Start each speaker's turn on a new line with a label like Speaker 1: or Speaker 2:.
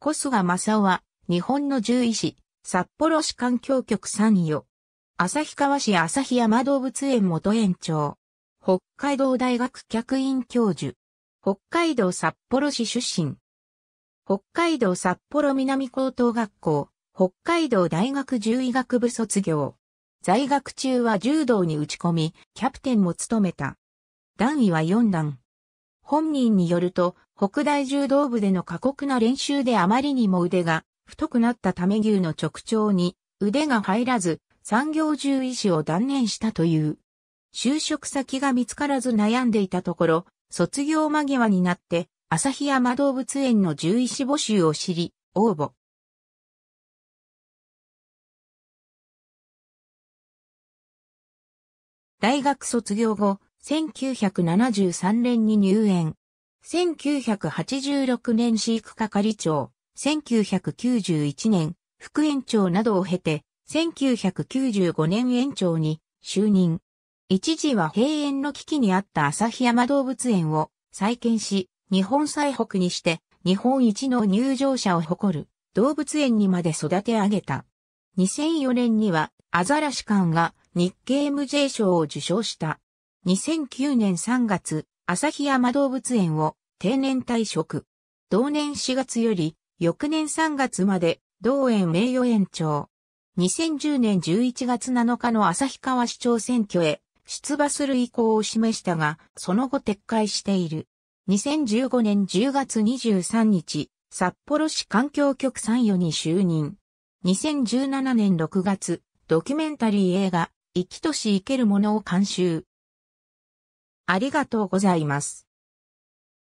Speaker 1: 小菅正夫は、日本の獣医師、札幌市環境局参与。旭川市旭山動物園元園長。北海道大学客員教授。北海道札幌市出身。北海道札幌南高等学校、北海道大学獣医学部卒業。在学中は柔道に打ち込み、キャプテンも務めた。段位は4段。本人によると、北大柔道部での過酷な練習であまりにも腕が太くなったため牛の直腸に腕が入らず産業獣医師を断念したという。就職先が見つからず悩んでいたところ、卒業間際になって旭山動物園の獣医師募集を知り、応募。
Speaker 2: 大学卒業後、
Speaker 1: 1973年に入園。1986年飼育係長、1991年副園長などを経て、1995年園長に就任。一時は閉園の危機にあった旭山動物園を再建し、日本最北にして日本一の入場者を誇る動物園にまで育て上げた。2004年にはアザラシ館が日経 MJ 賞を受賞した。2009年3月、朝日山動物園を定年退職。同年4月より、翌年3月まで、同園名誉園長。2010年11月7日の旭川市長選挙へ出馬する意向を示したが、その後撤回している。2015年10月23日、札幌市環境局参与に就任。2017年6月、ドキュメンタリー映画、生きとし生けるものを監修。
Speaker 2: ありがとうございます。